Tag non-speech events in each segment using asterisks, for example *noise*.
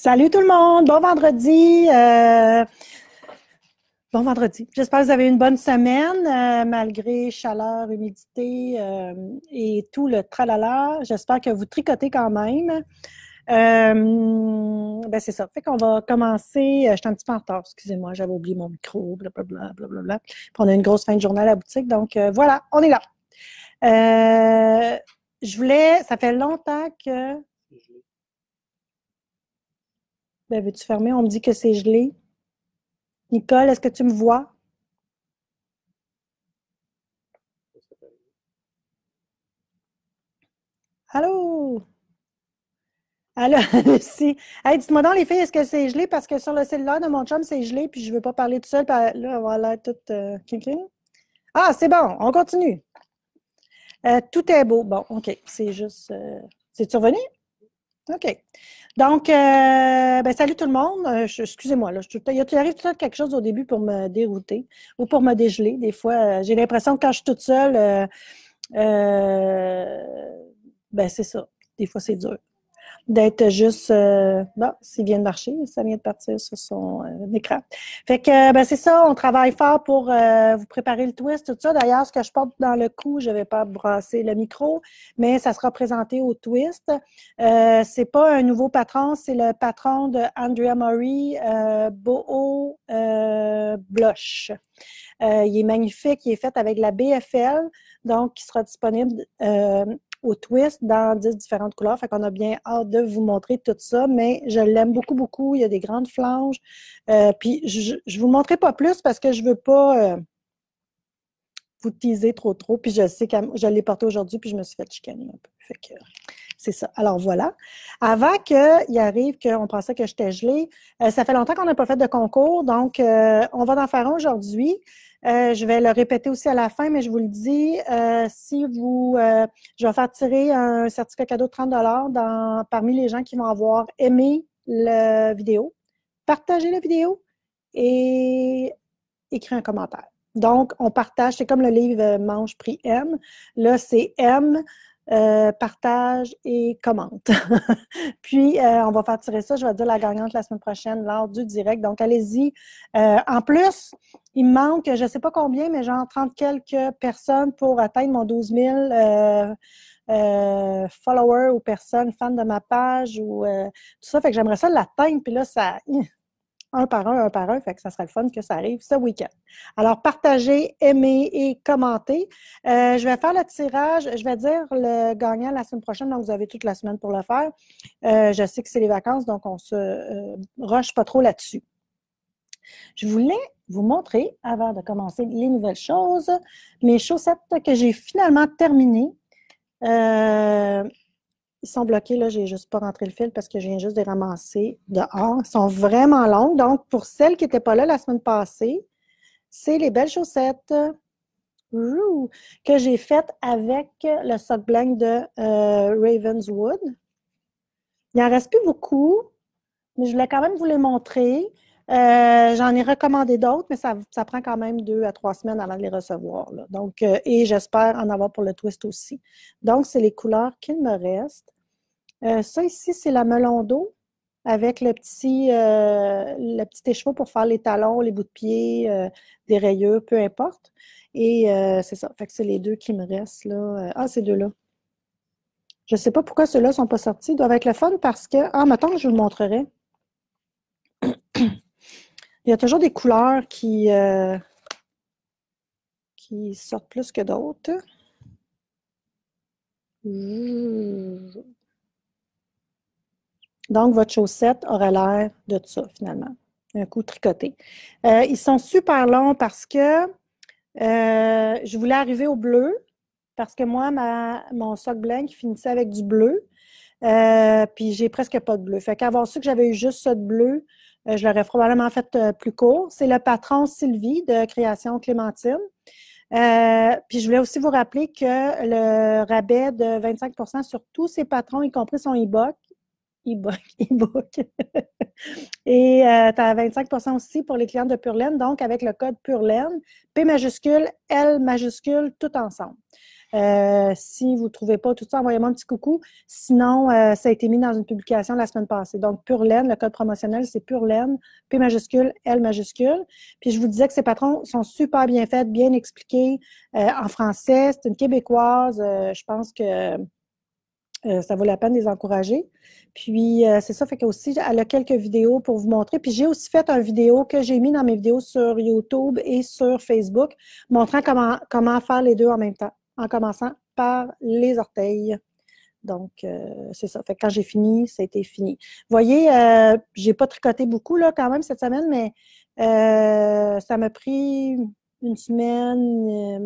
Salut tout le monde, bon vendredi. Euh, bon vendredi. J'espère que vous avez une bonne semaine euh, malgré chaleur, humidité euh, et tout le tralala. J'espère que vous tricotez quand même. ben c'est ça. Fait qu'on va commencer. Je suis un petit peu en retard, excusez-moi, j'avais oublié mon micro, blablabla, blablabla. on a une grosse fin de journée à la boutique, donc voilà, on est là. je voulais, ça fait longtemps que ben, veux-tu fermer? On me dit que c'est gelé. Nicole, est-ce que tu me vois? Allô? Allô, *laughs* Lucie? Hey, dites-moi donc, les filles, est-ce que c'est gelé? Parce que sur le cellulaire de mon chum, c'est gelé, puis je ne veux pas parler tout seul. Là, on va l'air tout. Euh, ah, c'est bon, on continue. Euh, tout est beau. Bon, OK. C'est juste. Euh, cest survenu? revenu? OK. Donc, euh, ben, salut tout le monde. Euh, excusez-moi, là, je, il arrive tout à temps quelque chose au début pour me dérouter ou pour me dégeler. Des fois, euh, j'ai l'impression que quand je suis toute seule, euh, ben, c'est ça. Des fois, c'est dur d'être juste, euh, bon, s'il vient de marcher, ça vient de partir sur son euh, écran. Fait que, euh, ben, c'est ça, on travaille fort pour vous préparer le twist, tout ça. D'ailleurs, ce que je porte dans le cou, je ne vais pas brasser le micro, mais ça sera présenté au twist. Euh, c'est pas un nouveau patron, c'est le patron de Andrea Murray, Boho Blush. il est magnifique, il est fait avec la BFL, donc qui sera disponible au twist dans 10 différentes couleurs. Fait qu'on a bien hâte de vous montrer tout ça, mais je l'aime beaucoup, beaucoup. Il y a des grandes flanges. Euh, puis je ne vous montrerai pas plus parce que je ne veux pas euh, vous teaser trop, trop. Puis je sais que je l'ai porté aujourd'hui, puis je me suis fait chicaner un peu. Fait que c'est ça. Alors voilà. Avant qu'il arrive qu'on pensait que j'étais gelée, euh, ça fait longtemps qu'on n'a pas fait de concours, donc on va en faire un aujourd'hui. Euh, je vais le répéter aussi à la fin, mais je vous le dis, euh, si vous, euh, je vais faire tirer un certificat cadeau de 30 dans, parmi les gens qui vont avoir aimé la vidéo, partagez la vidéo et écrivez un commentaire. Donc, on partage, c'est comme le livre Mange, Prix, M. Là, c'est M euh, partage et commente. *laughs* Puis, euh, on va faire tirer ça, je vais dire la gagnante la semaine prochaine lors du direct. Donc, allez-y. Euh, en plus, il me manque, je ne sais pas combien, mais genre 30 quelques personnes pour atteindre mon 12 000 followers ou personnes fans de ma page ou tout ça. Fait que j'aimerais ça l'atteindre. Puis là, ça, *laughs* un par un, un par un, fait que ça serait le fun que ça arrive ce week-end. Alors, partagez, aimez et commentez. Euh, je vais faire le tirage, je vais dire le gagnant la semaine prochaine, donc vous avez toute la semaine pour le faire. Euh, je sais que c'est les vacances, donc on se roche euh, rush pas trop là-dessus. Je voulais vous montrer, avant de commencer les nouvelles choses, mes chaussettes que j'ai finalement terminées. Euh, ils sont bloqués, là, j'ai juste pas rentré le fil parce que je viens juste de les ramasser dehors. Ils sont vraiment longs. Donc, pour celles qui n'étaient pas là la semaine passée, c'est les belles chaussettes que j'ai faites avec le sock blanc de euh, Ravenswood. Il n'en reste plus beaucoup, mais je voulais quand même vous les montrer. Euh, j'en ai recommandé d'autres, mais ça, prend quand même deux à trois semaines avant de les recevoir. Donc, euh, et j'espère en avoir pour le twist aussi. Donc, c'est les couleurs qu'il me reste. Euh, ça ici, c'est la melon d'eau avec le petit, le petit écheveau pour faire les talons, les bouts de pied, des rayures, peu importe. Et c'est ça. Fait que c'est les deux qui me restent là. Ah, ces deux-là. Je ne sais pas pourquoi ceux-là ne sont pas sortis. Ils doivent être le fun parce que. Ah, mettons, je vous le montrerai. Il y a toujours des couleurs qui, euh, qui sortent plus que d'autres. Donc, votre chaussette aura l'air de ça, finalement. Un coup tricoté. Euh, ils sont super longs parce que euh, je voulais arriver au bleu, parce que moi, ma, mon sac blanc finissait avec du bleu, puis j'ai presque pas de bleu. Fait qu'avant ça, que j'avais eu juste ça de bleu, euh, je l'aurais probablement fait euh, plus court. C'est le patron Sylvie de Création Clémentine. Euh, puis je voulais aussi vous rappeler que le rabais de 25 sur tous ses patrons, y compris son e-book, e-book, *laughs* e-book. *laughs* Et tu as 25 aussi pour les clients de Purlaine, donc avec le code Purlaine, P majuscule, L majuscule, tout ensemble. Euh, si vous ne trouvez pas tout ça, envoyez-moi un petit coucou. Sinon, euh, ça a été mis dans une publication la semaine passée. Donc, Pure Laine, le code promotionnel, c'est Pure Laine, P majuscule, L majuscule. Puis, je vous disais que ces patrons sont super bien faits, bien expliqués euh, en français. C'est une Québécoise. je pense que ça vaut la peine de les encourager. Puis, c'est ça, fait qu'aussi, elle a quelques vidéos pour vous montrer. Puis, j'ai aussi fait un vidéo que j'ai mis dans mes vidéos sur YouTube et sur Facebook, montrant comment, comment faire les deux en même temps en commençant par les orteils. Donc, euh, c'est ça. Fait quand j'ai fini, ça été fini. Vous voyez, euh, j'ai pas tricoté beaucoup là, quand même cette semaine, mais euh, ça m'a pris une semaine,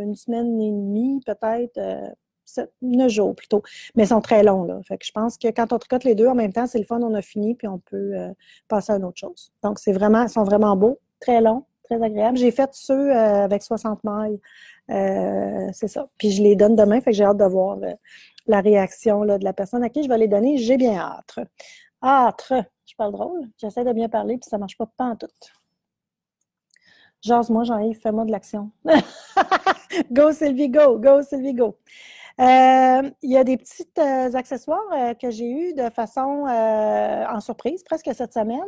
une semaine et demie, peut-être, neuf jours plutôt. Mais ils sont très longs. Là. Fait je pense que quand on tricote les deux en même temps, c'est le fun, on a fini, puis on peut passer à une autre chose. Donc, c'est vraiment, ils sont vraiment beaux, très longs, très agréables. J'ai fait ceux avec 60 mailles euh, c'est ça. Puis je les donne demain, fait que j'ai hâte de voir euh, la réaction de la personne à qui je vais les donner. J'ai bien hâte. Hâte. Je parle drôle. J'essaie de bien parler, puis ça marche pas, pas en tout. j'ose moi j'en ai fais-moi de l'action. *laughs* go, Sylvie, go! Go, Sylvie, go! Euh, il y a des petits accessoires que j'ai eus de façon en surprise presque cette semaine.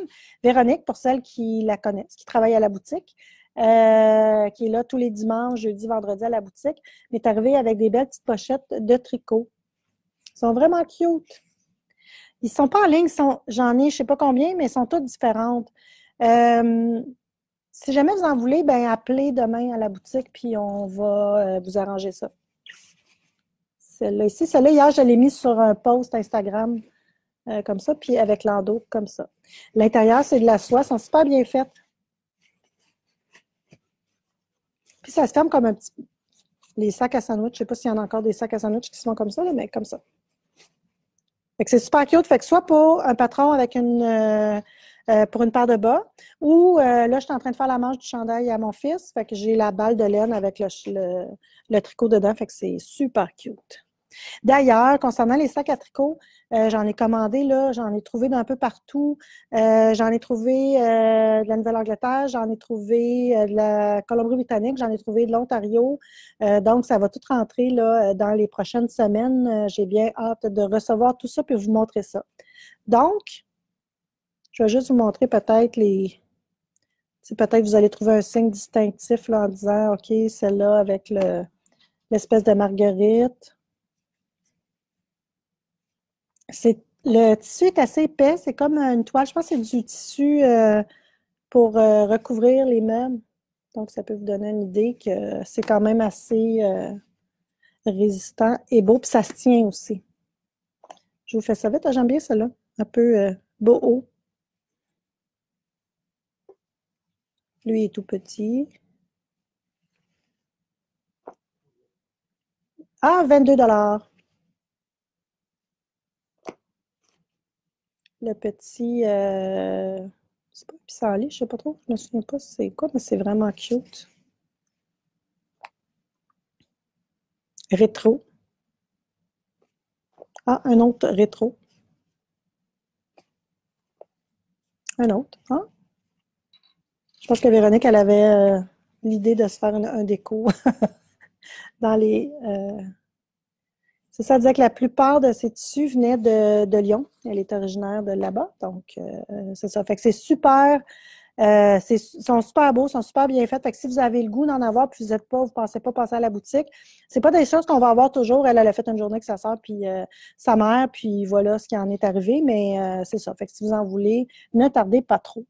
Véronique, pour celles qui la connaissent, qui travaillent à la boutique, euh, qui est là tous les dimanches, jeudi, vendredi à la boutique, est arrivé avec des belles petites pochettes de tricot. Ils sont vraiment cute. Ils sont pas en ligne, j'en ai je sais pas combien, mais elles sont toutes différentes. Euh, si jamais vous en voulez, ben appelez demain à la boutique, puis on va euh, vous arranger ça. Celle-là ici, celle-là, hier, je l'ai mise sur un post Instagram comme ça, puis avec l'ando comme ça. L'intérieur, c'est de la soie, sont super bien faites. Puis ça se ferme comme un petit. Les sacs à sandwich, je sais pas s'il y en a encore des sacs à sandwich qui se font comme ça, mais comme ça. Fait que c'est super cute. Fait que soit pour un patron avec une. Euh, euh, pour une paire de bas. Ou euh, là, je suis en train de faire la manche du chandail à mon fils. Fait que j'ai la balle de laine avec le tricot dedans. Fait que c'est super cute. D'ailleurs, concernant les sacs à tricot, euh, j'en ai commandé, là, j'en ai trouvé d'un peu partout. Euh, j'en ai trouvé euh, de la Nouvelle-Angleterre, j'en ai trouvé de la Colombie-Britannique, j'en ai trouvé de l'Ontario. donc, ça va tout rentrer dans les prochaines semaines. J'ai bien hâte de recevoir tout ça et vous montrer ça. Donc, je vais juste vous montrer peut-être les. Peut-être vous allez trouver un signe distinctif en disant OK, celle-là avec l'espèce de marguerite le tissu est assez épais, c'est comme une toile. Je pense que c'est du tissu euh, pour euh, recouvrir les meubles. Donc, ça peut vous donner une idée que c'est quand même assez euh, résistant et beau, puis ça se tient aussi. Je vous fais ça vite, j'aime bien celle-là? Un peu beau haut. Lui est tout petit. Ah, 22 le petit. Euh, c'est pas en je sais pas trop, je me souviens pas c'est quoi, mais c'est vraiment cute. Rétro. Ah, un autre rétro. Un autre, hein? Je pense que Véronique, elle avait euh, l'idée de se faire un, déco *laughs* dans les. Euh, c'est ça, disait que la plupart de ces tissus venaient de, Lyon. Elle est originaire de là-bas. Donc, euh, euh, c'est ça. Fait que c'est super. Euh, c'est, sont super beaux, sont super bien faits. Fait que si vous avez le goût d'en avoir, puis vous n'êtes pas, vous pensez pas passer à la boutique, c'est pas des choses qu'on va avoir toujours. Elle, elle a fait une journée que ça sort, puis euh, sa mère, puis voilà ce qui en est arrivé. Mais c'est ça. Fait que si vous en voulez, ne tardez pas trop.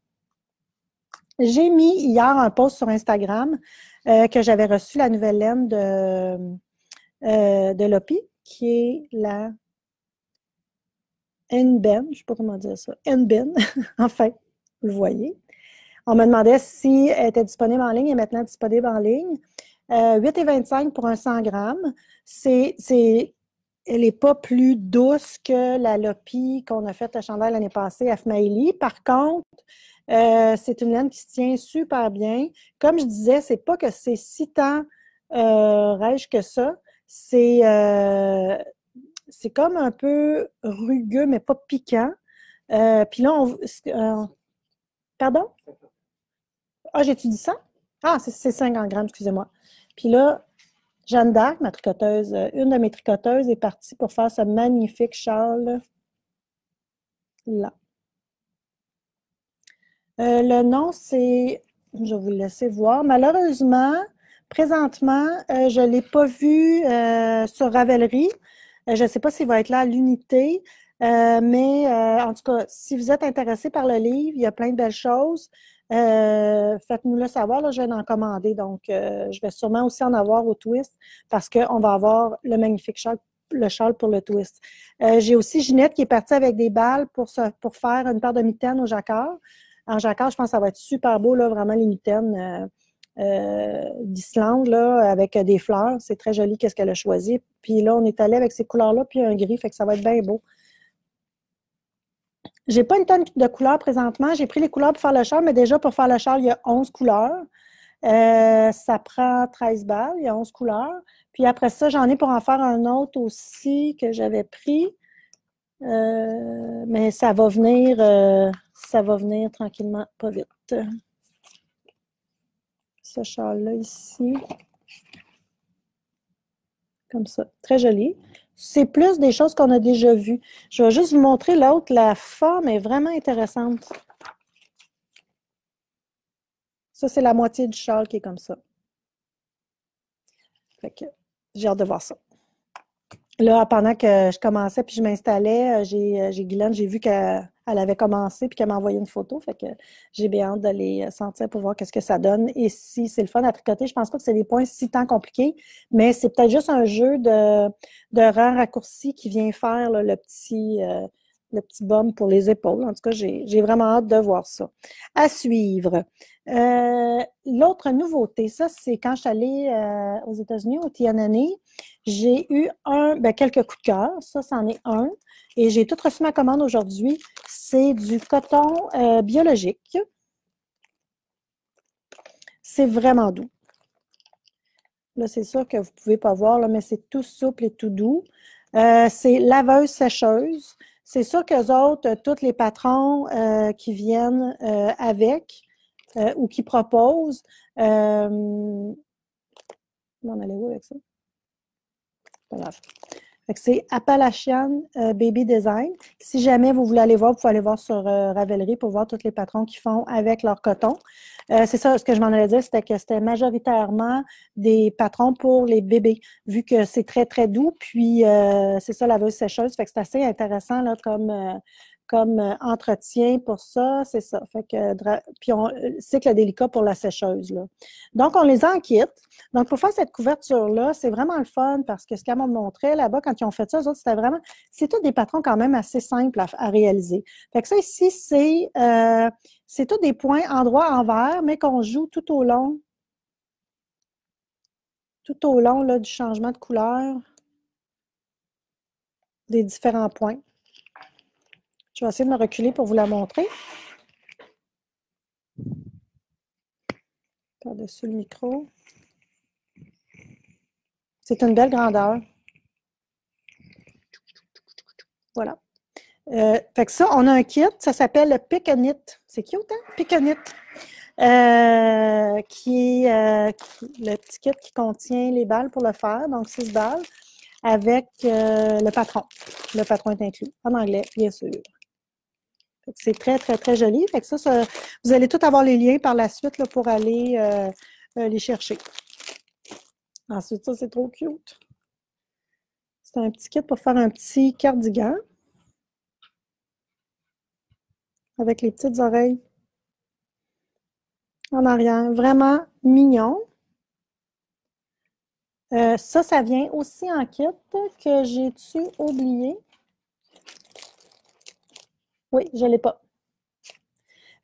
J'ai mis hier un post sur Instagram que j'avais reçu la nouvelle laine de, de Lopi qui est la N-Ben, je ne sais pas comment dire ça, N-Ben, *laughs* enfin, vous le voyez. On me demandait si elle était disponible en ligne et maintenant disponible en ligne. 8,25$ euh, pour un 100 grammes. elle n'est pas plus douce que la Lopi qu'on a faite à Chandelle l'année passée à Fmaili. Par contre, euh, c'est une laine qui se tient super bien. Comme je disais, c'est pas que c'est si tant euh, rêche que ça. C'est, euh, c'est comme un peu rugueux, mais pas piquant. Euh, puis là, on. Euh, pardon? Ah, jai dit ça? Ah, c'est, 50 grammes, excusez-moi. Puis là, Jeanne d'Arc, ma tricoteuse, une de mes tricoteuses est partie pour faire ce magnifique châle là. le nom, c'est, je vais vous le laisser voir. Malheureusement, Présentement, euh, je ne l'ai pas vu euh, sur Ravelry. Euh, je ne sais pas s'il va être là à l'unité, mais en tout cas, si vous êtes intéressé par le livre, il y a plein de belles choses. Faites-nous le savoir, je vais en commander. Donc, je vais sûrement aussi en avoir au twist parce qu'on va avoir le magnifique le châle pour le twist. j'ai aussi Ginette qui est partie avec des balles pour, se, pour faire une paire de mitaines au jacquard. En jacquard, je pense que ça va être super beau, vraiment les mitaines. Euh, d'Islande, là, avec euh, des fleurs. C'est très joli qu'est-ce qu'elle a choisi. Puis là, on est allé avec ces couleurs-là, puis un gris, fait que ça va être bien beau. J'ai pas une tonne de couleurs présentement. J'ai pris les couleurs pour faire le char, mais déjà, pour faire le char, il y a 11 couleurs. Euh, ça prend 13 balles, il y a 11 couleurs. Puis après ça, j'en ai pour en faire un autre aussi que j'avais pris. mais ça va venir, ça va venir tranquillement, pas vite ce châle-là ici. Comme ça. Très joli. C'est plus des choses qu'on a déjà vues. Je vais juste vous montrer l'autre. La forme est vraiment intéressante. Ça, c'est la moitié du châle qui est comme ça. Fait j'ai hâte de voir ça. Là, pendant que je commençais puis je m'installais, euh, euh, j'ai Guylaine, j'ai vu que elle avait commencé puis qu'elle m'a envoyé une photo. Fait que j'ai bien hâte d'aller les euh, sentir pour voir qu'est-ce que ça donne. Et si c'est le fun à tricoter, je pense pas que c'est des points si tant compliqués, mais c'est peut-être juste un jeu de, de raccourcis raccourci qui vient faire le petit. Euh, le petit pour les épaules. En tout cas, j'ai vraiment hâte de voir ça. À suivre. Euh, l'autre nouveauté, ça, c'est quand je suis allée euh, aux États-Unis, au Tiananmen, e, j'ai eu un, ben, quelques coups de cœur. Ça, c'en est un. Et j'ai tout reçu ma commande aujourd'hui. C'est du coton euh, biologique. C'est vraiment doux. Là, c'est sûr que vous ne pouvez pas voir, mais c'est tout souple et tout doux. Euh, c'est laveuse sécheuse. C'est sûr qu'eux autres, euh, tous les patrons qui viennent avec ou qui proposent, on où avec ça? Pas c'est Appalachian euh, Baby Design. Si jamais vous voulez aller voir, vous pouvez aller voir sur euh, Ravelry pour voir tous les patrons qu'ils font avec leur coton. Euh, c'est ça, ce que je m'en allais dire, c'était que c'était majoritairement des patrons pour les bébés, vu que c'est très, très doux. Puis, c'est ça, la veuse sécheuse. Fait que c'est assez intéressant là, comme comme euh, entretien pour ça, c'est ça. Fait que, euh, puis on, euh, cycle délicat pour la sécheuse. Donc, on les enquête. Donc, pour faire cette couverture-là, c'est vraiment le fun parce que ce qu'elle m'a montré là-bas, quand ils ont fait ça, c'était vraiment. C'est tous des patrons quand même assez simples à, réaliser. Fait que ça, ici, c'est c'est tous des points endroit envers, mais qu'on joue tout au long. Tout au long là, du changement de couleur des différents points. Je vais essayer de me reculer pour vous la montrer. Par-dessus le micro. C'est une belle grandeur. Voilà. Euh, fait que ça, on a un kit, ça s'appelle le Piconit. C'est qui hein? Piconit. Euh, qui, euh, le petit kit qui contient les balles pour le faire, donc six balles, avec euh, le patron. Le patron est inclus, en anglais, bien sûr. C'est très, très, très joli. Fait ça, vous allez tout avoir les liens par la suite pour aller euh, euh, les chercher. Ensuite, ça, c'est trop cute. C'est un petit kit pour faire un petit cardigan avec les petites oreilles en arrière. Vraiment mignon. Euh, ça, ça vient aussi en kit que j'ai-tu oublié? Oui, je ne l'ai pas.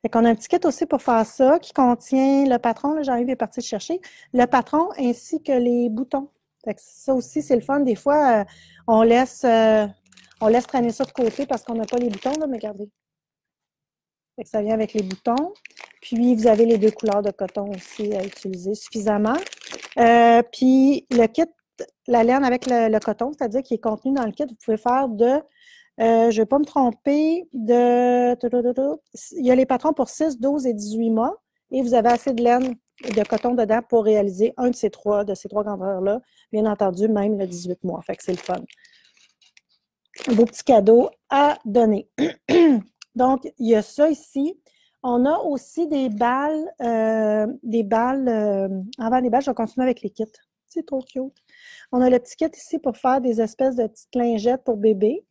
Fait qu'on a un petit kit aussi pour faire ça qui contient le patron, là, j'arrive, il est parti chercher, le patron ainsi que les boutons. ça aussi, c'est le fun. Des fois, euh, on, laisse, euh, on laisse traîner ça de côté parce qu'on n'a pas les boutons, là, mais regardez. ça vient avec les boutons. Puis, vous avez les deux couleurs de coton aussi à utiliser suffisamment. Euh, puis, le kit, la laine avec le, coton, c'est-à-dire qui est contenu dans le kit, vous pouvez faire de euh, je ne vais pas me tromper. De... Il y a les patrons pour 6, 12 et 18 mois. Et vous avez assez de laine et de coton dedans pour réaliser un de ces trois, de ces trois grandeurs-là. Bien entendu, même le 18 mois. Fait que c'est le fun. Vos petits cadeaux à donner. *clears throat* Donc, il y a ça ici. On a aussi des balles, euh, des balles, euh, avant les balles, je vais continuer avec les kits. C'est trop cute. On a le petit kit ici pour faire des espèces de petites lingettes pour bébés.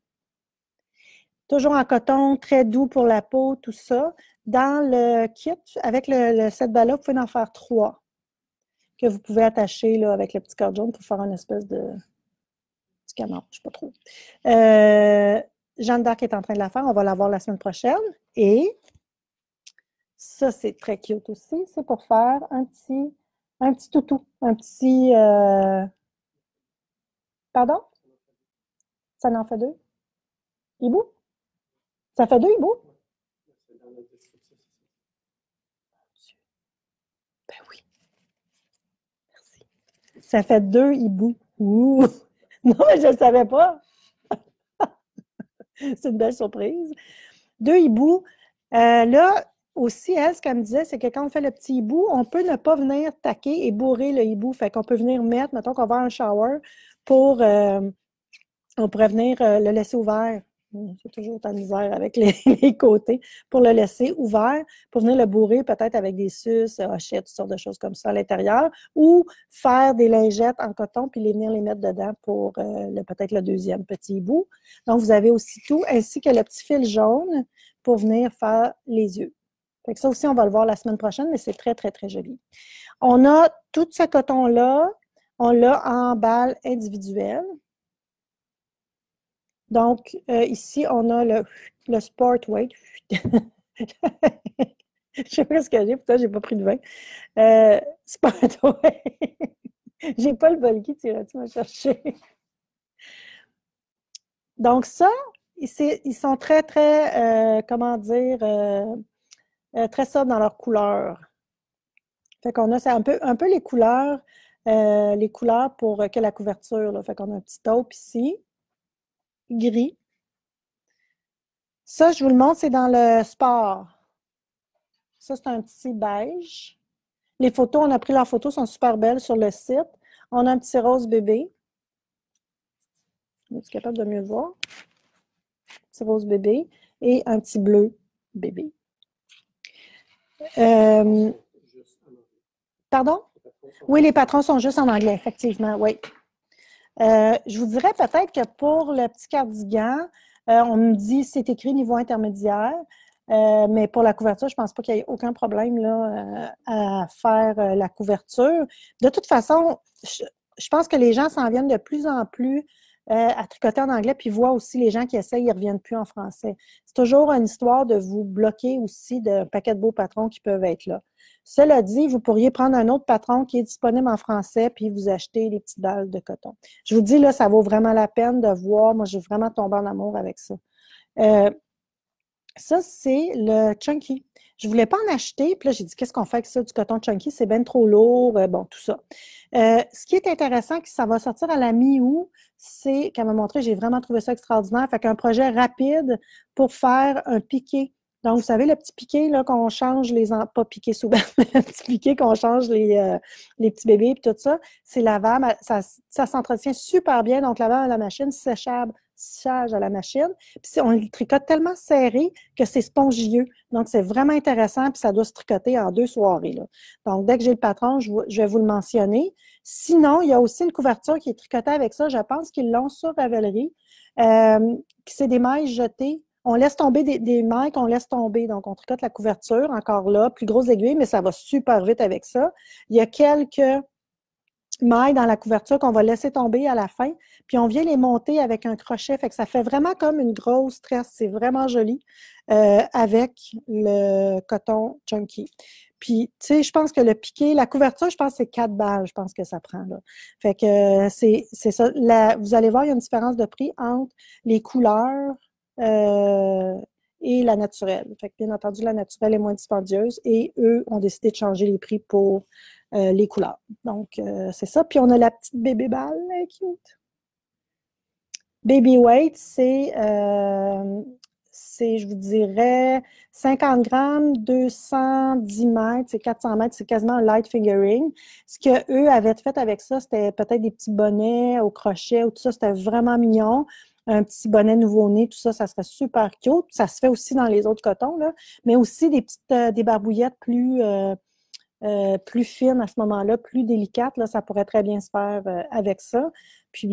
Toujours en coton, très doux pour la peau, tout ça. Dans le kit, avec le, balle set là vous pouvez en faire trois que vous pouvez attacher là, avec le petit corde jaune pour faire une espèce de petit canard, je ne sais pas trop. Euh, Jeanne d'Arc est en train de la faire. On va la voir la semaine prochaine. Et ça, c'est très cute aussi. C'est pour faire un petit, un petit toutou, un petit... Euh, pardon? Ça n'en fait deux? Hibou? Ça fait deux, hiboux? Ben oui. Merci. Ça fait deux hiboux. Ouh! *laughs* Non, mais je ne savais pas. *laughs* c'est une belle surprise. Deux hiboux. Euh, là, aussi, elle, ce qu'elle me disait, c'est que quand on fait le petit hibou, on peut ne pas venir taquer et bourrer le hibou. Fait qu'on peut venir mettre, mettons qu'on va en un shower pour. Euh, on pourrait venir euh, le laisser ouvert c'est toujours de misère avec *laughs* les, côtés pour le laisser ouvert, pour venir le bourrer peut-être avec des suces, hochets, euh, toutes sortes de choses comme ça à l'intérieur, ou faire des lingettes en coton puis les venir les mettre dedans pour euh, peut-être le deuxième petit bout. Donc, vous avez aussi tout, ainsi que le petit fil jaune pour venir faire les yeux. Fait ça aussi, on va le voir la semaine prochaine, mais c'est très, très, très joli. On a tout ce coton-là, on l'a en balle individuelle. Donc, euh, ici, on a le, le sport weight. *laughs* je sais pas ce que j'ai, pourtant, j'ai pas pris de vin. Euh, *laughs* j'ai pas le bol tu iras-tu me chercher? Donc, ça, ils sont très, très, euh, comment dire, euh, très sobres dans leurs couleurs. Fait qu'on a un peu, un peu les couleurs, les couleurs pour que la couverture. Là. Fait qu'on a un petit taupe ici gris. Ça, je vous le montre, c'est dans le sport. Ça, c'est un petit beige. Les photos, on a pris leurs photos, sont super belles sur le site. On a un petit rose bébé. Est-ce capable de mieux voir? Petit rose bébé et un petit bleu bébé. Euh, pardon? Oui, les patrons sont juste en anglais, effectivement, oui. Euh, je vous dirais peut-être que pour le petit cardigan, euh, on me dit c'est écrit niveau intermédiaire, euh, mais pour la couverture, je ne pense pas qu'il y ait aucun problème à faire la couverture. De toute façon, je, je pense que les gens s'en viennent de plus en plus à tricoter en anglais, puis voient aussi les gens qui essayent, ils ne reviennent plus en français. C'est toujours une histoire de vous bloquer aussi d'un paquet de beaux patrons qui peuvent être là. Cela dit, vous pourriez prendre un autre patron qui est disponible en français, puis vous acheter les petites dalles de coton. Je vous dis, là, ça vaut vraiment la peine de voir. Moi, j'ai vraiment tombé en amour avec ça. Euh, ça, c'est le chunky. Je voulais pas en acheter, puis là, j'ai dit, qu'est-ce qu'on fait avec ça, du coton chunky? C'est bien trop lourd, euh, bon, tout ça. Euh, ce qui est intéressant, que ça va sortir à la mi-août, c'est qu'elle m'a montré, j'ai vraiment trouvé ça extraordinaire. Fait qu'un projet rapide pour faire un piqué donc, vous savez, le petit piqué là, qu'on change les... Pas piqué souvent, *laughs* mais le petit piqué qu'on change les, euh, les petits bébés et tout ça, c'est lavable. Ça, ça s'entretient super bien. Donc, lavable à la machine, séchable, séchage à la machine. Puis, on le tricote tellement serré que c'est spongieux. Donc, c'est vraiment intéressant. Puis, ça doit se tricoter en deux soirées. Là. Donc, dès que j'ai le patron, je, vais vous le mentionner. Sinon, il y a aussi une couverture qui est tricotée avec ça. Je pense qu'ils l'ont sur Ravelry. Euh, c'est des mailles jetées on laisse tomber des, mailles qu'on laisse tomber. Donc, on tricote la couverture, encore là, plus grosse aiguille, mais ça va super vite avec ça. Il y a quelques mailles dans la couverture qu'on va laisser tomber à la fin, puis on vient les monter avec un crochet. Fait que ça fait vraiment comme une grosse tresse. C'est vraiment joli euh, avec le coton chunky. Puis, tu sais, je pense que le piqué, la couverture, je pense que c'est 4 balles, je pense que ça prend. Là. Fait que euh, c'est ça. vous allez voir, il y a une différence de prix entre les couleurs euh, et la naturelle. Fait bien entendu, la naturelle est moins dispendieuse et eux ont décidé de changer les prix pour euh, les couleurs. Donc, euh, c'est ça. Puis on a la petite bébé balle, cute. Baby weight, c'est, c'est, je vous dirais, 50 grammes, 210 mètres, c'est 400 mètres, c'est quasiment un light figuring. Ce qu'eux avaient fait avec ça, c'était peut-être des petits bonnets au crochet ou tout ça, c'était vraiment mignon un petit bonnet nouveau-né, tout ça, ça serait super cute. Ça se fait aussi dans les autres cotons, mais aussi des petites euh, des barbouillettes plus, euh, euh, plus fines à ce moment-là, plus délicates. Là, ça pourrait très bien se faire avec ça. Puis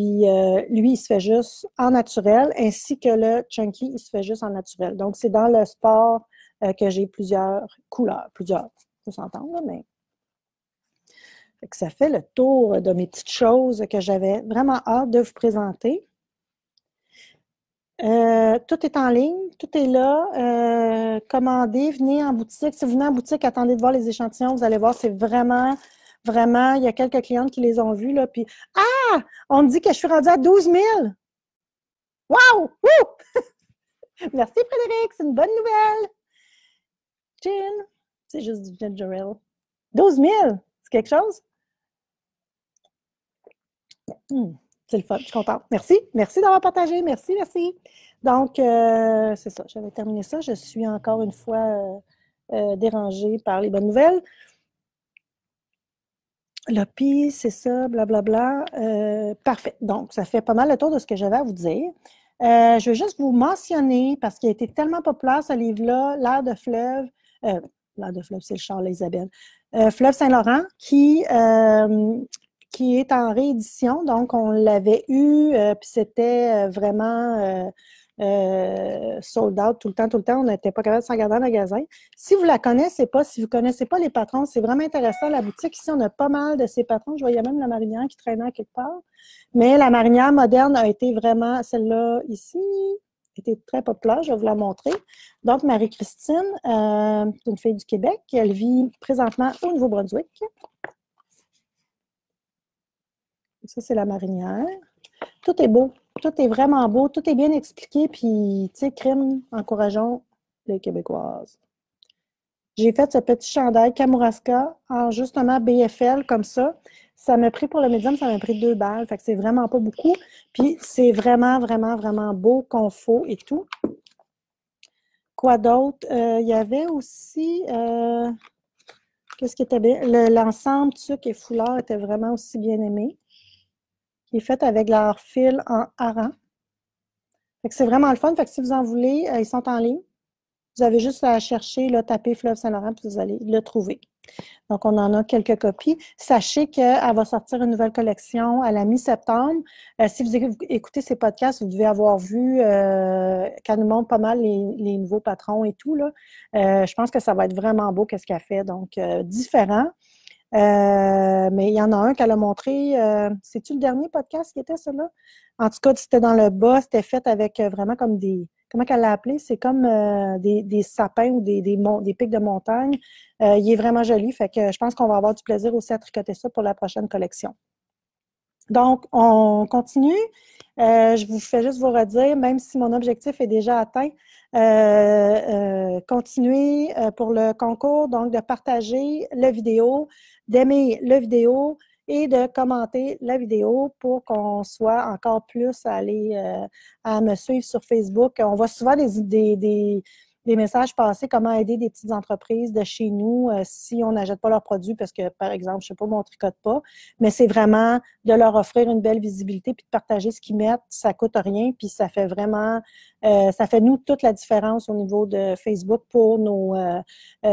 lui, il se fait juste en naturel, ainsi que le chunky, il se fait juste en naturel. Donc, c'est dans le sport que j'ai plusieurs couleurs, plusieurs. Vous s'entendre, mais. que ça fait le tour de mes petites choses que j'avais vraiment hâte de vous présenter. Euh, tout est en ligne, tout est là. Euh, commandez, venez en boutique. Si vous venez en boutique, attendez de voir les échantillons. Vous allez voir, c'est vraiment, vraiment. Il y a quelques clientes qui les ont vus. Là, puis, ah, on me dit que je suis rendue à 12 000. Wow! *laughs* Merci Frédéric, c'est une bonne nouvelle. Gin, c'est juste du ginger ale. 12 000, c'est quelque chose? Hmm. C'est le fun, je suis contente. Merci. Merci d'avoir partagé. Merci, merci. Donc, euh, c'est ça, j'avais terminé ça. Je suis encore une fois euh, euh, dérangée par les bonnes nouvelles. Lopi, c'est ça, blablabla. Bla, parfait. Donc, ça fait pas mal le tour de ce que j'avais à vous dire. je vais juste vous mentionner, parce qu'il a été tellement populaire ce livre-là, L'air de fleuve, L'air de fleuve, c'est le Charles Isabelle, Fleuve Saint-Laurent, qui qui est en réédition. Donc, on l'avait eu, euh, puis c'était euh, vraiment euh, sold out tout le temps, tout le temps. On n'était pas capable de s'en garder en magasin. Si vous la connaissez pas, si vous connaissez pas les patrons, c'est vraiment intéressant. La boutique, ici, on a pas mal de ces patrons. Je voyais même la marinière qui traînait quelque part. Mais la marinière moderne a été vraiment, celle-là ici, était très populaire, je vais vous la montrer. Donc, Marie-Christine, une fille du Québec, elle vit présentement au Nouveau-Brunswick. Ça, c'est la marinière. Tout est beau. Tout est vraiment beau. Tout est bien expliqué. Puis, tu sais, crime, encourageons les Québécoises. J'ai fait ce petit chandail Kamouraska en justement BFL comme ça. Ça m'a pris pour le médium, ça m'a pris deux balles. Fait que c'est vraiment pas beaucoup. Puis c'est vraiment, vraiment, vraiment beau, confort et tout. Quoi d'autre? Euh, il y avait aussi. Euh, qu'est-ce qui était bien? L'ensemble, Le, et foulard était vraiment aussi bien aimé qui est faite avec leur fil en aran. c'est vraiment le fun. Fait si vous en voulez, euh, ils sont en ligne. Vous avez juste à chercher, là, taper Fleuve Saint-Laurent, puis vous allez le trouver. Donc, on en a quelques copies. Sachez qu'elle va sortir une nouvelle collection à la mi-septembre. Euh, si vous écoutez ces podcasts, vous devez avoir vu euh, qu'elle nous montre pas mal les, nouveaux patrons et tout. Là. je pense que ça va être vraiment beau qu'est-ce qu'elle fait. Donc, différent. Euh, mais il y en a un qu'elle a montré. Euh, c'est-tu le dernier podcast qui était celui-là? En tout cas, c'était dans le bas, c'était fait avec euh, vraiment comme des. Comment qu'elle l'a appelé? C'est comme des, sapins ou des, des, des pics de montagne. il est vraiment joli. Fait que je pense qu'on va avoir du plaisir aussi à tricoter ça pour la prochaine collection. Donc, on continue. je vous fais juste vous redire, même si mon objectif est déjà atteint, continuer pour le concours, donc de partager la vidéo, d'aimer la vidéo et de commenter la vidéo pour qu'on soit encore plus allé euh, à me suivre sur Facebook. On voit souvent des, des les messages passés, comment aider des petites entreprises de chez nous euh, si on n'achète pas leurs produits parce que, par exemple, je sais pas, on tricote pas. Mais c'est vraiment de leur offrir une belle visibilité puis de partager ce qu'ils mettent. Ça coûte rien puis ça fait vraiment, euh, ça fait nous toute la différence au niveau de Facebook pour nos, euh,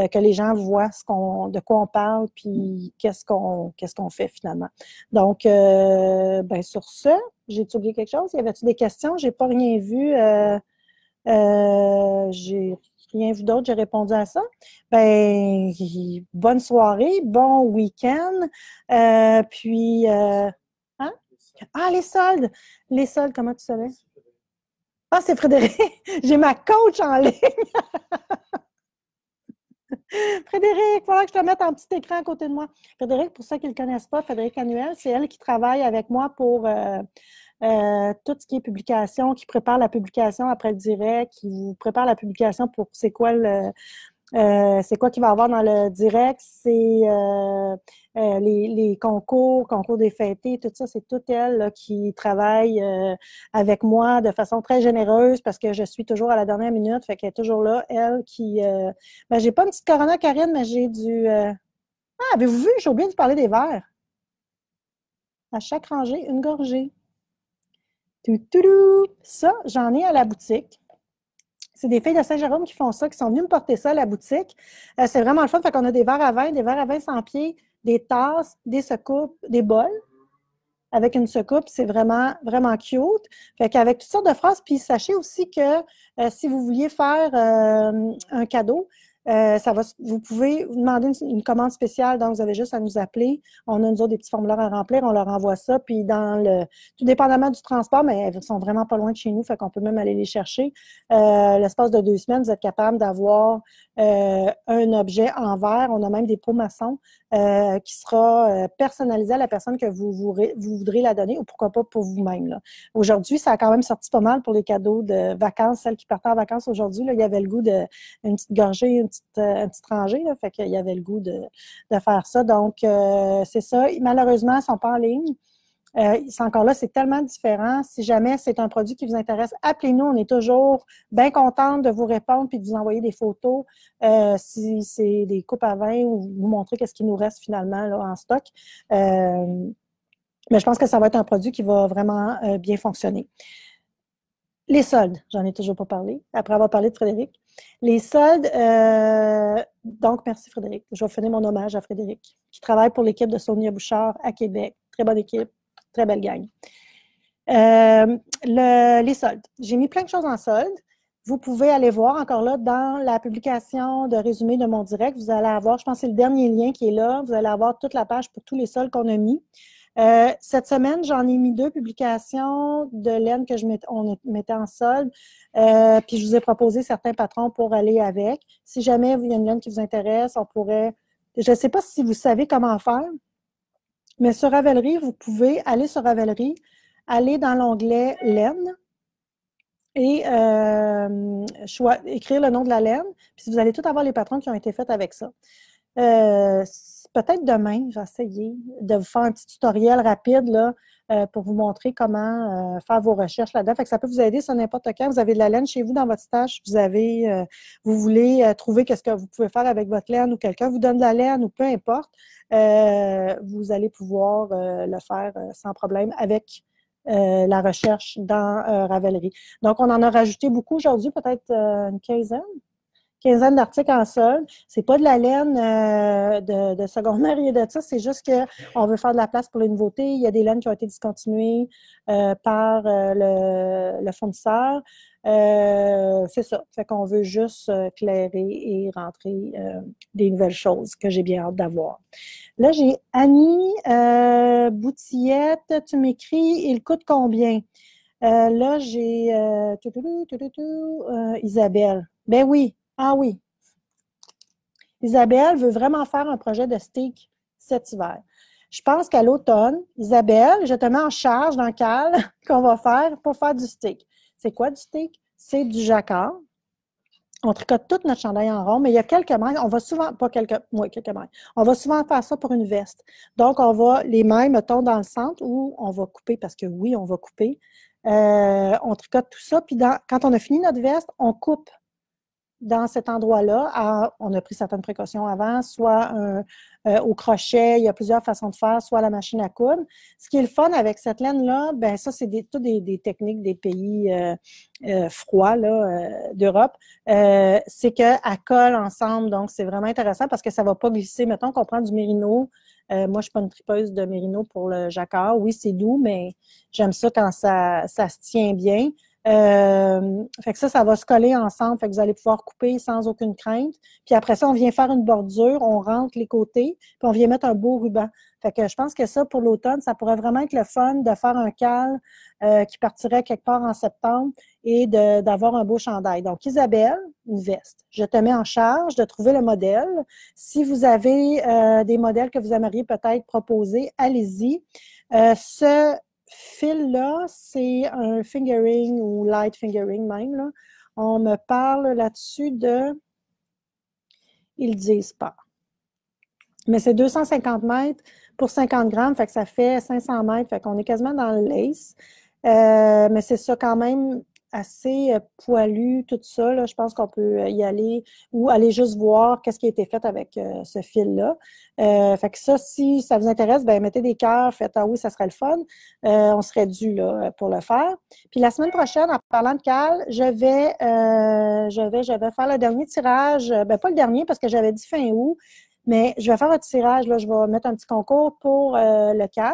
que les gens voient ce qu'on, de quoi on parle puis qu'est-ce qu'on, qu'est-ce qu'on fait finalement. Donc, ben, sur ce, j'ai oublié quelque chose. Y avait-tu des questions? J'ai pas rien vu. Euh, j'ai rien vu d'autre, j'ai répondu à ça. Ben, bonne soirée, bon week-end. Euh, puis, euh, hein? Ah, les soldes! Les soldes, comment tu savais? Ah, c'est Frédéric! *laughs* j'ai ma coach en ligne! *laughs* Frédéric, il que je te mette un petit écran à côté de moi. Frédéric, pour ceux qui ne le connaissent pas, Frédéric Annuel, c'est elle qui travaille avec moi pour euh, tout ce qui est publication, qui prépare la publication après le direct, qui vous prépare la publication pour c'est quoi le. Euh, c'est quoi qu'il va y avoir dans le direct, c'est euh, les, concours, concours des fêtés, tout ça, c'est tout elle qui travaille avec moi de façon très généreuse parce que je suis toujours à la dernière minute, fait qu'elle est toujours là, elle qui... ben, j'ai pas une petite Corona, Karine, mais j'ai du... Ah, avez-vous vu? J'ai oublié de parler des verres. À chaque rangée, une gorgée. Ça, j'en ai à la boutique. C'est des filles de Saint-Jérôme qui font ça, qui sont venues me porter ça à la boutique. Euh, c'est vraiment le fun. Fait qu'on a des verres à vin, des verres à vin sans pied, des tasses, des secoupes, des bols avec une secoupe. C'est vraiment, vraiment cute. Fait qu'avec toutes sortes de phrases. Puis sachez aussi que euh, si vous vouliez faire euh, un cadeau, euh, ça va, vous pouvez demander une, commande spéciale, donc vous avez juste à nous appeler. On a, nous autres, des petits formulaires à remplir, on leur envoie ça. Puis, dans le, tout dépendamment du transport, mais elles sont vraiment pas loin de chez nous, fait qu'on peut même aller les chercher. Euh, l'espace de deux semaines, vous êtes capable d'avoir euh, un objet en verre. On a même des pots maçons euh, qui sera euh, personnalisée à la personne que vous, vous, voudrez la donner ou pourquoi pas pour vous-même. Aujourd'hui, ça a quand même sorti pas mal pour les cadeaux de vacances. Celles qui partaient en vacances aujourd'hui, il y avait le goût d'une petite gorgée, une petite, euh, un petit rangée. Là, fait qu'il y avait le goût de, faire ça. Donc, c'est ça. Malheureusement, elles ne sont pas en ligne. Euh, c'est encore là, c'est tellement différent. Si jamais c'est un produit qui vous intéresse, appelez-nous. On est toujours bien contente de vous répondre puis de vous envoyer des photos euh, si c'est des coupes à vin ou vous montrer qu'est-ce qui nous reste finalement en stock. Euh, mais je pense que ça va être un produit qui va vraiment bien fonctionner. Les soldes, j'en ai toujours pas parlé, après avoir parlé de Frédéric. Les soldes, donc merci Frédéric. Je vais finir mon hommage à Frédéric, qui travaille pour l'équipe de Sonia Bouchard à Québec. Très bonne équipe, Très belle gagne. Euh, les soldes. J'ai mis plein de choses en solde. Vous pouvez aller voir encore là dans la publication de résumé de mon direct. Vous allez avoir, je pense, c'est le dernier lien qui est là. Vous allez avoir toute la page pour tous les soldes qu'on a mis. Euh, cette semaine, j'en ai mis deux publications de laine que je met, mettait en solde, euh, puis je vous ai proposé certains patrons pour aller avec. Si jamais il y a une laine qui vous intéresse, on pourrait. Je ne sais pas si vous savez comment faire. Mais sur Ravelry, vous pouvez aller sur Ravelry, aller dans l'onglet laine et euh, écrire le nom de la laine. Puis vous allez tout avoir les patrons qui ont été faits avec ça. Euh, peut-être demain, j'ai essayé de vous faire un petit tutoriel rapide là, euh, pour vous montrer comment euh, faire vos recherches là-dedans. ça peut vous aider sur n'importe quand. Vous avez de la laine chez vous dans votre stage, vous avez, euh, vous voulez trouver qu'est-ce que vous pouvez faire avec votre laine ou quelqu'un vous donne de la laine ou peu importe, vous allez pouvoir le faire sans problème avec la recherche dans euh, Ravelry. Donc, on en a rajouté beaucoup aujourd'hui, peut-être une quinzaine quinzaine d'articles en sol. C'est pas de la laine euh, de, de, secondaire et de ça, c'est juste qu'on veut faire de la place pour les nouveautés. Il y a des laines qui ont été discontinuées euh, par euh, le, fournisseur. c'est ça. Fait qu'on veut juste clairer et rentrer des nouvelles choses que j'ai bien hâte d'avoir. Là, j'ai Annie euh, Boutillette, tu m'écris, il coûte combien? là, j'ai Isabelle. Ben oui, ah oui. Isabelle veut vraiment faire un projet de stick cet hiver. Je pense qu'à l'automne, Isabelle, je te mets en charge dans le cal *laughs* qu'on va faire pour faire du stick. C'est quoi du stick? C'est du jacquard. On tricote toute notre chandail en rond, mais il y a quelques mailles. On va souvent, pas quelques, oui, quelques mailles. On va souvent faire ça pour une veste. Donc, on va les mailles, mettons, dans le centre où on va couper, parce que oui, on va couper. Euh, on tricote tout ça, puis quand on a fini notre veste, on coupe dans cet endroit-là, on a pris certaines précautions avant, soit euh, au crochet, il y a plusieurs façons de faire, soit à la machine à coudre. Ce qui est le fun avec cette laine-là, ben ça, c'est toutes des, techniques des pays euh, euh, froids d'Europe, c'est qu'elle colle ensemble. Donc, c'est vraiment intéressant parce que ça ne va pas glisser. Mettons qu'on prend du mérino. moi, je ne suis pas une tripeuse de mérino pour le jacquard. Oui, c'est doux, mais j'aime ça quand ça se tient bien. Euh, fait que ça, ça va se coller ensemble. Fait que vous allez pouvoir couper sans aucune crainte. Puis après ça, on vient faire une bordure, on rentre les côtés, puis on vient mettre un beau ruban. Fait que je pense que ça, pour l'automne, ça pourrait vraiment être le fun de faire un cal euh, qui partirait quelque part en septembre et d'avoir un beau chandail. Donc, Isabelle, une veste. Je te mets en charge de trouver le modèle. Si vous avez euh, des modèles que vous aimeriez peut-être proposer, allez-y. ce fil-là, c'est un fingering ou light fingering même. Là. On me parle là-dessus de. Ils disent pas. Mais c'est 250 mètres pour 50 grammes, fait que ça fait 500 mètres, fait qu'on est quasiment dans le lace. Euh, mais c'est ça quand même assez euh, poilu, tout ça. je pense qu'on peut euh, y aller ou aller juste voir qu'est-ce qui a été fait avec euh, ce fil-là. fait que ça, si ça vous intéresse, ben, mettez des cœurs, faites ah oui, ça serait le fun. on serait dû pour le faire. Puis la semaine prochaine, en parlant de cal, je vais, je vais, je vais faire le dernier tirage. Ben pas le dernier parce que j'avais dit fin août. Mais je vais faire un tirage, là, je vais mettre un petit concours pour euh, le local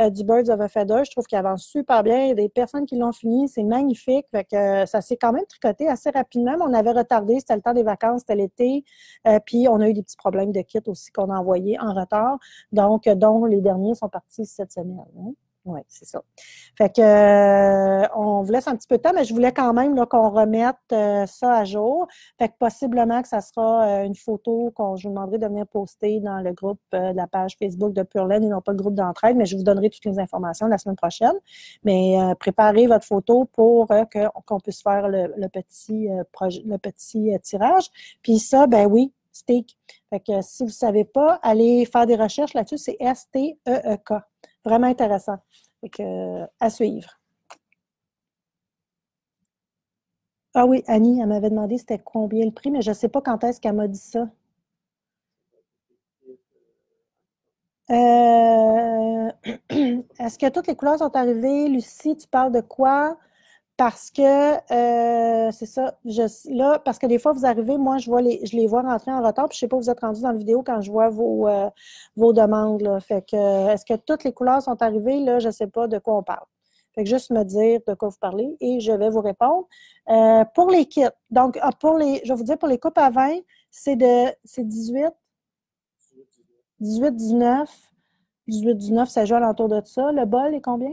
euh, du Birds of a Feather. Je trouve qu'il avance super bien. Il y a des personnes qui l'ont fini, c'est magnifique. Fait que, euh, ça s'est quand même tricoté assez rapidement, on avait retardé, c'était le temps des vacances, c'était l'été. puis on a eu des petits problèmes de kits aussi qu'on a envoyés en retard. Donc, dont les derniers sont partis cette semaine. Hein. Oui, c'est ça. Fait que euh, on vous laisse un petit peu de temps, mais je voulais quand même qu'on remette euh, ça à jour. Fait que possiblement que ça sera euh, une photo qu'on je vous demanderai de venir poster dans le groupe de la page Facebook de Purland et non pas le groupe d'entraide, mais je vous donnerai toutes les informations la semaine prochaine. Mais préparez votre photo pour qu'on puisse faire le, petit le petit tirage. Puis ça, ben oui, stick. Fait que si vous ne savez pas, allez faire des recherches là-dessus, c'est S-T-E-E-K. Vraiment intéressant. Euh, à suivre. Ah oui, Annie, elle m'avait demandé c'était combien le prix, mais je ne sais pas quand est-ce qu'elle m'a dit ça. Euh, *clears throat* est-ce que toutes les couleurs sont arrivées? Lucie, tu parles de quoi? parce que euh, c'est ça, je, là, parce que des fois, vous arrivez, moi, je vois les, je les vois rentrer en retard, puis je sais pas, vous êtes rendu dans la vidéo quand je vois vos, euh, vos demandes. Là. Fait que est-ce que toutes les couleurs sont arrivées? Là, je ne sais pas de quoi on parle. Fait que juste me dire de quoi vous parlez et je vais vous répondre. Euh, pour les kits, donc ah, pour les, je vais vous dire pour les coupes à vin, c'est de c'est 18, 18, 19. 18, 19, ça joue à de ça. Le bol est combien?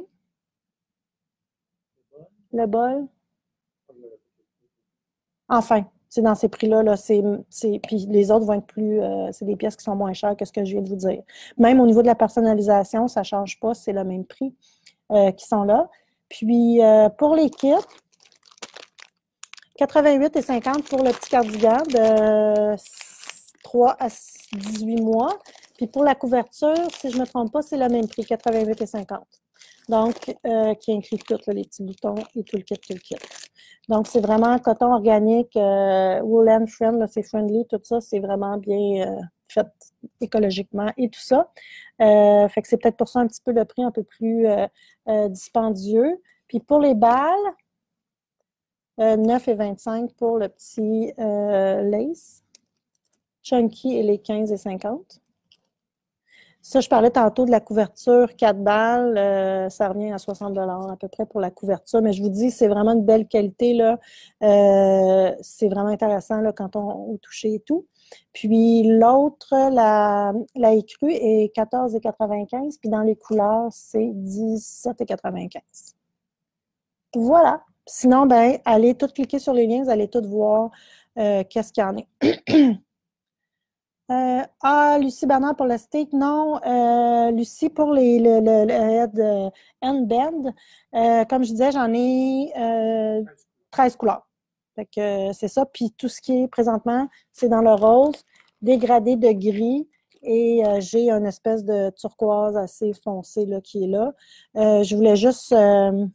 le bol? Enfin, c'est dans ces prix-là. Là, puis les autres vont être plus. Euh, c'est des pièces qui sont moins chères que ce que je viens de vous dire. Même au niveau de la personnalisation, ça ne change pas, c'est le même prix euh, qui sont là. Puis euh, pour les kits, 88 et 50 pour le petit cardigan de 3 à 18 mois. Puis pour la couverture, si je ne me trompe pas, c'est le même prix, 88 et 50 donc euh, qui inclut toutes les petits boutons et tout le kit, tout le kit. Donc, c'est vraiment coton organique, euh, Woolen Friend, c'est friendly, tout ça, c'est vraiment bien euh, fait écologiquement et tout ça. Euh, fait que c'est peut-être pour ça un petit peu le prix un peu plus dispendieux. Puis pour les balles, 9 et pour le petit lace, chunky et les 15,50$. et ça, je parlais tantôt de la couverture 4 balles. Euh, ça revient à 60 à peu près pour la couverture. Mais je vous dis, c'est vraiment une belle qualité. là. Euh, c'est vraiment intéressant là, quand on, touche et tout. Puis l'autre, la, écrue, est 14,95. Puis dans les couleurs, c'est 17,95. Voilà. Sinon, ben, allez tout cliquer sur les liens. Vous allez tout voir euh, qu'est-ce qu'il y en a. *clears throat* Euh, ah, Lucie Bernard pour la steak, non. Euh, Lucie pour les, le, le, euh, comme je disais, j'en ai 13 couleurs. Fait que c'est ça. Puis tout ce qui est présentement, c'est dans le rose, dégradé de gris. Et j'ai une espèce de turquoise assez foncé là, qui est là. je voulais juste. ben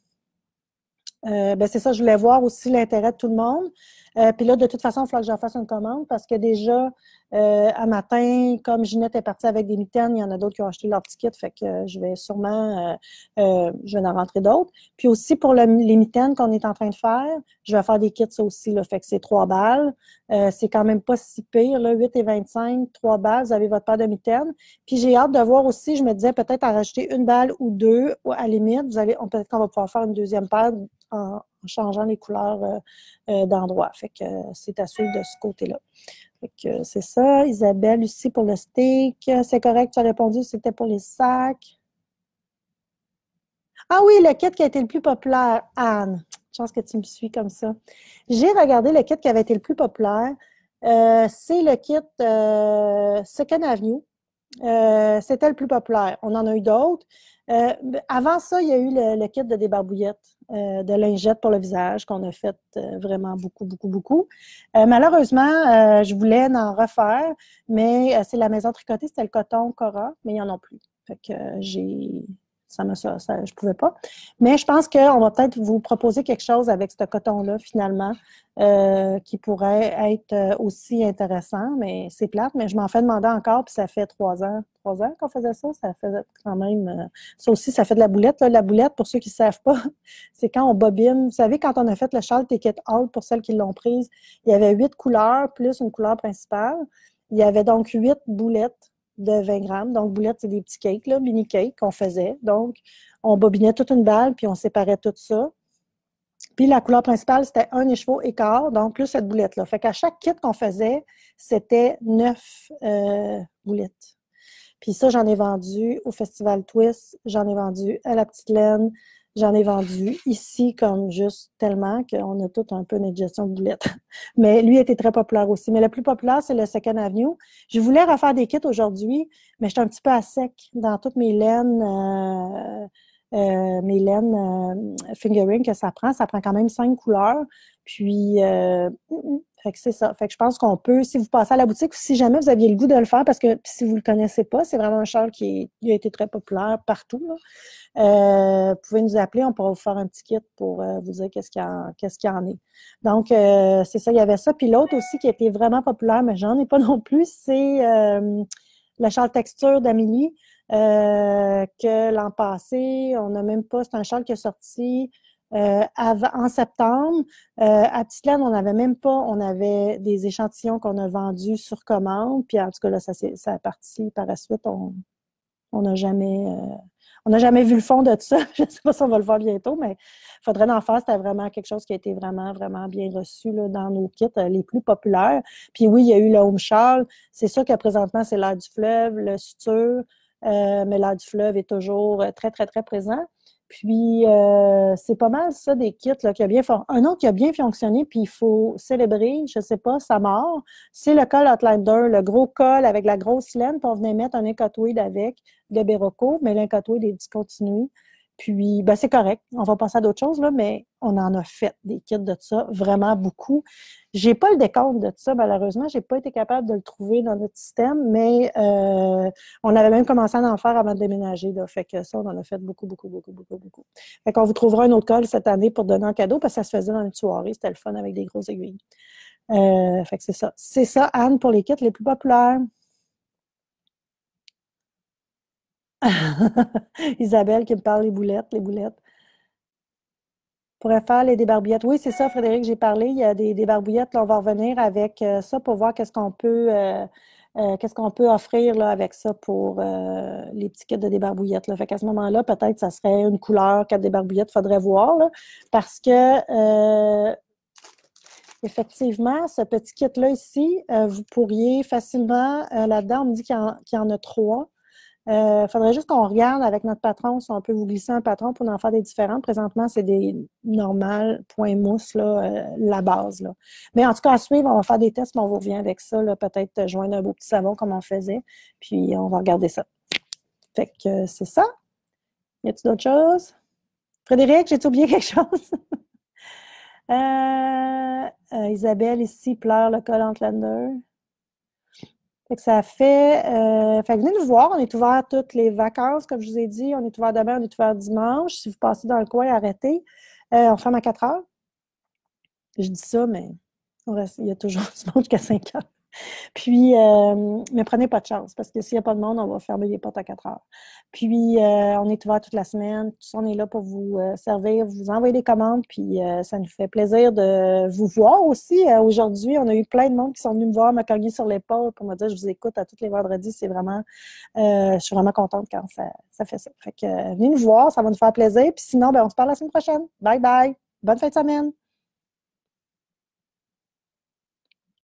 c'est ça, je voulais voir aussi l'intérêt de tout le monde. Euh, puis là, de toute façon, il faut que j'en fasse une commande parce que déjà, euh, à matin, comme Ginette est partie avec des mitaines, il y en a d'autres qui ont acheté leur petit kit, fait que euh, je vais sûrement, euh, euh, je vais en rentrer d'autres. Puis aussi, pour les mitaines qu'on est en train de faire, je vais faire des kits aussi, là, fait que c'est trois balles. c'est quand même pas si pire, là, 8 et 25, trois balles, vous avez votre paire de mitaines. Puis j'ai hâte de voir aussi, je me disais peut-être à rajouter une balle ou deux, à la limite, vous allez, peut-être qu'on va pouvoir faire une deuxième paire en, en changeant les couleurs euh, euh, d'endroit. Fait que euh, c'est à suivre de ce côté-là. c'est ça. Isabelle, Lucie pour le steak. C'est correct, tu as répondu, c'était pour les sacs. Ah oui, le kit qui a été le plus populaire, Anne. Chance que tu me suis comme ça. J'ai regardé le kit qui avait été le plus populaire. c'est le kit Second Avenue. c'était le plus populaire. On en a eu d'autres. avant ça, il y a eu le, kit de débarbouillette. Euh, de lingettes pour le visage qu'on a fait euh, vraiment beaucoup, beaucoup, beaucoup. Euh, malheureusement, je voulais en refaire, mais c'est la maison tricotée, c'était le coton Cora, mais ils en ont plus. Fait que j'ai je ne pouvais pas. Mais je pense qu'on va peut-être vous proposer quelque chose avec ce coton-là, finalement, euh, qui pourrait être euh, aussi intéressant, mais c'est plate. Mais je m'en fais demander encore, puis ça fait trois ans Trois qu'on faisait ça, ça fait quand même. Euh, ça aussi, ça fait de la boulette. La boulette, pour ceux qui ne savent pas, *laughs* c'est quand on bobine. Vous savez, quand on a fait le Charles Ticket Hall, pour celles qui l'ont prise, il y avait huit couleurs plus une couleur principale. Il y avait donc huit boulettes de 20 grammes. Donc, boulettes, c'est des petits cakes, là, mini cakes qu'on faisait. Donc, on bobinait toute une balle, puis on séparait tout ça. Puis la couleur principale, c'était un écheveau et donc plus cette boulette-là. Fait qu'à chaque kit qu'on faisait, c'était neuf euh, boulettes. Puis ça, j'en ai vendu au Festival Twist, j'en ai vendu à la Petite Laine, J'en ai vendu ici comme juste tellement qu'on a tout un peu une gestion de boulettes. *laughs* Mais lui était très populaire aussi. Mais le plus populaire, c'est le Second Avenue. Je voulais refaire des kits aujourd'hui, mais j'étais un petit peu à sec dans toutes mes laines. Euh, euh mes laines euh, fingering que ça prend. Ça prend quand même cinq couleurs. Puis, euh, mm, mm, fait que c'est ça. Fait que je pense qu'on peut, si vous passez à la boutique ou si jamais vous aviez le goût de le faire, parce que si vous ne le connaissez pas, c'est vraiment un char qui a été très populaire partout. Euh, vous pouvez nous appeler, on pourra vous faire un petit kit pour euh, vous dire qu'est-ce qu'il y, en est. Donc, euh, c'est ça, il y avait ça. Puis l'autre aussi qui a été vraiment populaire, mais j'en ai pas *laughs* non plus, c'est le châle texture d'Amélie. que l'an passé, on n'a même pas, c'est un châle qui est sorti euh, en septembre. Euh, à Petitland, on n'avait même pas, on avait des échantillons qu'on a vendus sur commande. Puis en tout cas, là, ça, a parti par la suite. On n'a jamais, euh, jamais vu le fond de tout ça. *laughs* Je ne sais pas si on va le voir bientôt, mais il faudrait en faire. C'était vraiment quelque chose qui a été vraiment, vraiment bien reçu dans nos kits euh, les plus populaires. Puis oui, il y a eu le Home Charles. C'est sûr que présentement, c'est l'air du fleuve, le suture. mais l'air du fleuve est toujours très, très, très présent. Puis, euh, c'est pas mal ça des kits là, qui a bien Un autre qui a bien fonctionné, puis il faut célébrer, je sais pas, sa mort, c'est le col Outlander, le gros col avec la grosse laine, puis on mettre un incotoïde avec, de Béroco, mais l'encatoïde est discontinué. Puis, ben, c'est correct. On va passer à d'autres choses, là, mais on en a fait des kits de ça, vraiment beaucoup. J'ai pas le décompte de ça, malheureusement. J'ai pas été capable de le trouver dans notre système, mais euh, on avait même commencé à en faire avant de déménager. Là. Fait que ça, on en a fait beaucoup, beaucoup, beaucoup, beaucoup, beaucoup. Fait qu'on vous trouvera un autre col cette année pour donner en cadeau parce que ça se faisait dans une soirée. C'était le fun avec des grosses aiguilles. Euh, fait que c'est ça. C'est ça, Anne, pour les kits les plus populaires. *laughs* Isabelle qui me parle les boulettes, les boulettes. Pourrait faire les débarbouillettes. Oui, c'est ça, Frédéric, j'ai parlé. Il y a des débarbouillettes. on va revenir avec euh, ça pour voir qu'est-ce qu'on peut, euh, euh, qu'est-ce qu'on peut offrir là, avec ça pour les petits kits de débarbouillettes. Fait qu'à ce moment-là, peut-être ça serait une couleur, quatre débarbouillettes, faudrait voir. parce que effectivement, ce petit kit-là ici, vous pourriez facilement, là-dedans, on me dit qu'il y, en a trois. Il euh, faudrait juste qu'on regarde avec notre patron si on peut vous glisser un patron pour en faire des différents. Présentement, c'est des normales, points mousse, euh, la base. Mais en tout cas, à suivre, on va faire des tests, mais on vous revient avec ça. Peut-être euh, joindre un beau petit savon comme on faisait, puis on va regarder ça. Fait que c'est ça. Y a-t-il d'autres choses? Frédéric, j'ai oublié *laughs* quelque chose? Isabelle, ici, pleure le collant entre fait que ça fait. Euh, fait venez nous voir. On est ouvert toutes les vacances, comme je vous ai dit. On est ouvert demain, on est ouvert dimanche. Si vous passez dans le coin, arrêtez. Euh, on ferme à 4 heures. Je dis ça, mais il y a toujours *laughs* du monde jusqu'à 5 heures. Puis, euh, ne prenez pas de chance, parce que s'il n'y a pas de monde, on va fermer les portes à 4 heures. Puis, euh, on est ouvert toute la semaine. Tout ça, on est là pour vous euh, servir, vous envoyer des commandes. Puis, ça nous fait plaisir de vous voir aussi. Aujourd'hui, on a eu plein de monde qui sont venus me voir, me cogner sur l'épaule pour me dire, je vous écoute à tous les vendredis. C'est vraiment, je suis vraiment contente quand ça, fait ça. Fait que, venez nous voir, ça va nous faire plaisir. Puis sinon, ben, on se parle la semaine prochaine. Bye bye. Bonne fin de semaine.